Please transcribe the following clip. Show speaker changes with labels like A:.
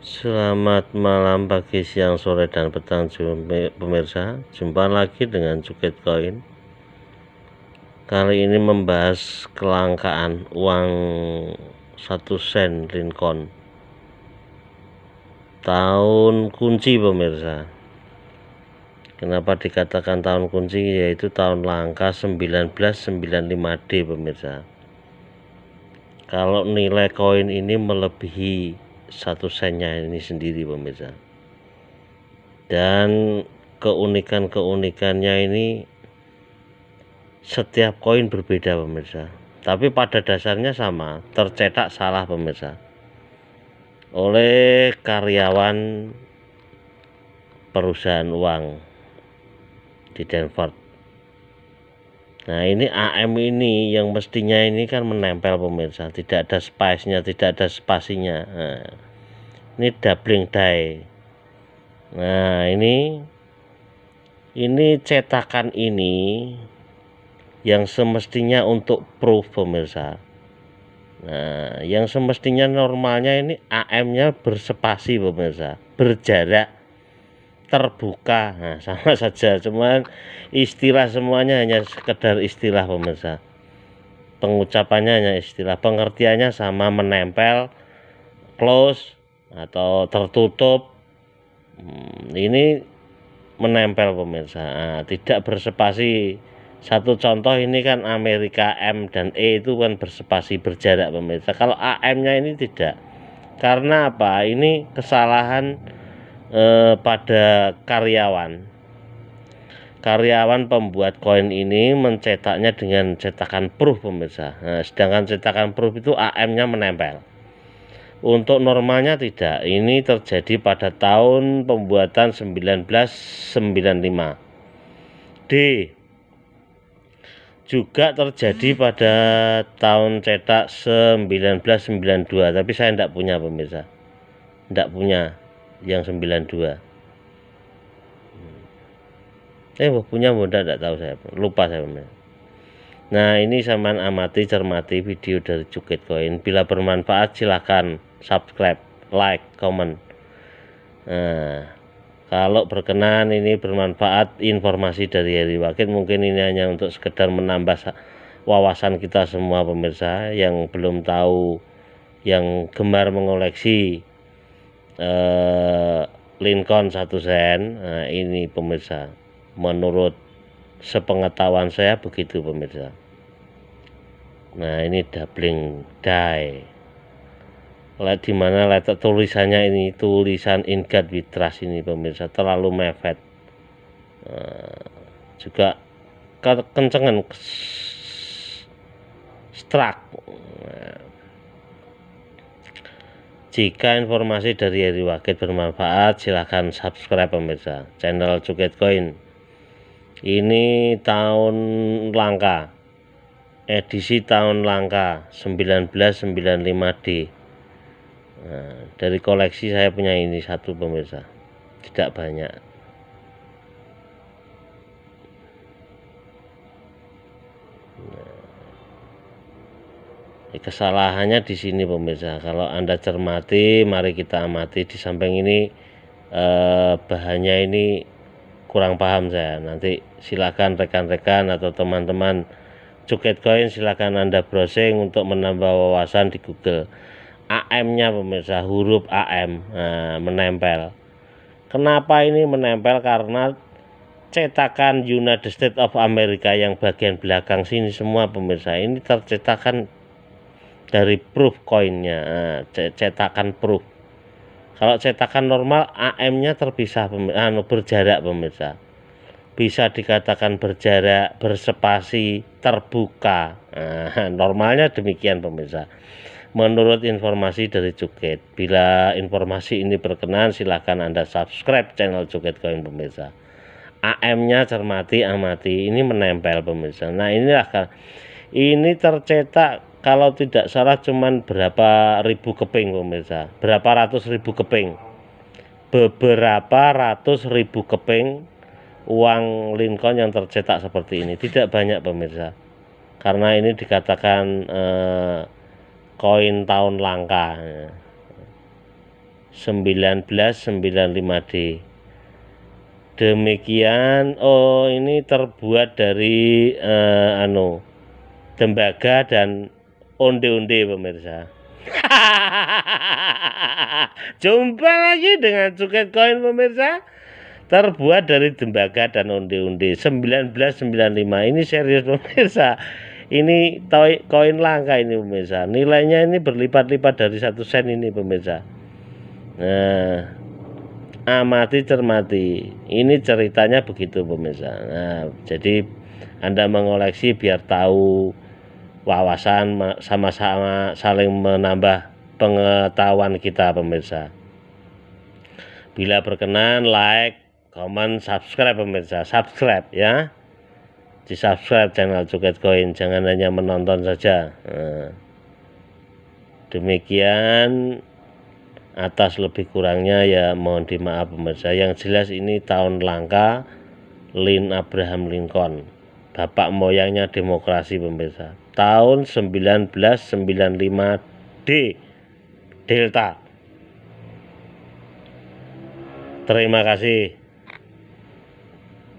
A: Selamat malam, pagi, siang, sore, dan petang pemirsa Jumpa lagi dengan Cuket Koin Kali ini membahas kelangkaan uang satu sen Lincoln Tahun kunci pemirsa Kenapa dikatakan tahun kunci yaitu tahun langka 1995D pemirsa Kalau nilai koin ini melebihi satu senya ini sendiri pemirsa dan keunikan-keunikannya ini setiap koin berbeda pemirsa tapi pada dasarnya sama tercetak salah pemirsa oleh karyawan perusahaan uang di Denver Nah ini AM ini yang mestinya ini kan menempel pemirsa tidak ada spice nya tidak ada spasinya nah, ini doubling die nah ini ini cetakan ini yang semestinya untuk proof pemirsa nah yang semestinya normalnya ini AM nya bersepasi pemirsa berjarak terbuka nah, sama saja cuman istilah semuanya hanya sekedar istilah pemirsa pengucapannya hanya istilah pengertiannya sama menempel close atau tertutup hmm, ini menempel pemirsa nah, tidak bersepasi satu contoh ini kan Amerika M dan E itu kan bersepasi berjarak pemirsa kalau AM nya ini tidak karena apa ini kesalahan eh, pada karyawan. Karyawan pembuat koin ini mencetaknya dengan cetakan proof pemirsa. Nah, sedangkan cetakan proof itu AM-nya menempel. Untuk normalnya tidak. Ini terjadi pada tahun pembuatan 1995. D juga terjadi pada tahun cetak 1992 tapi saya tidak punya pemirsa tidak punya yang 92 hmm. eh punya muda tidak tahu saya lupa saya nah ini saman amati cermati video dari Cukit Koin bila bermanfaat silahkan subscribe like comment nah, kalau berkenan ini bermanfaat informasi dari Heri Wakil mungkin ini hanya untuk sekedar menambah wawasan kita semua pemirsa yang belum tahu yang gemar mengoleksi eh, Lincoln satu sen. Nah, ini pemirsa. Menurut sepengetahuan saya begitu pemirsa. Nah, ini doubling die. Lihat di mana letak tulisannya ini tulisan in God ini pemirsa terlalu mepet. Nah, juga kencengan struck jika informasi dari Heri Wakit bermanfaat, silahkan subscribe pemirsa channel Cuket Coin. Ini tahun langka, edisi tahun langka 1995D. Nah, dari koleksi saya punya ini satu pemirsa, tidak banyak. Nah. Ya, kesalahannya di sini pemirsa kalau anda cermati mari kita amati di samping ini eh, bahannya ini kurang paham saya nanti silakan rekan-rekan atau teman-teman Cuket koin silakan anda browsing untuk menambah wawasan di Google AM-nya pemirsa huruf AM eh, menempel kenapa ini menempel karena cetakan United States of America yang bagian belakang sini semua pemirsa ini tercetakan dari proof koinnya eh, cetakan proof kalau cetakan normal AM-nya terpisah anu berjarak pemirsa bisa dikatakan berjarak bersepasi terbuka nah, normalnya demikian pemirsa menurut informasi dari Cuket. Bila informasi ini berkenan silahkan Anda subscribe channel Cuket Coin pemirsa. AM-nya cermati amati ini menempel pemirsa. Nah inilah ini tercetak kalau tidak salah cuman berapa ribu keping pemirsa berapa ratus ribu keping beberapa ratus ribu keping uang Lincoln yang tercetak seperti ini tidak banyak pemirsa karena ini dikatakan eh, koin tahun langka 1995D demikian oh ini terbuat dari eh, anu tembaga dan onde-onde pemirsa. Jumpa lagi dengan cuket koin pemirsa terbuat dari tembaga dan onde-onde 1995 ini serius pemirsa ini koin langka ini pemirsa nilainya ini berlipat-lipat dari satu sen ini pemirsa nah amati cermati ini ceritanya begitu pemirsa nah jadi anda mengoleksi biar tahu wawasan sama-sama saling menambah pengetahuan kita pemirsa bila berkenan like comment subscribe pemirsa subscribe ya di subscribe channel Cuket Koin jangan hanya menonton saja eh. demikian atas lebih kurangnya ya mohon dimaaf pemirsa yang jelas ini tahun langka Lin Abraham Lincoln bapak moyangnya demokrasi pemirsa tahun 1995 d Delta terima kasih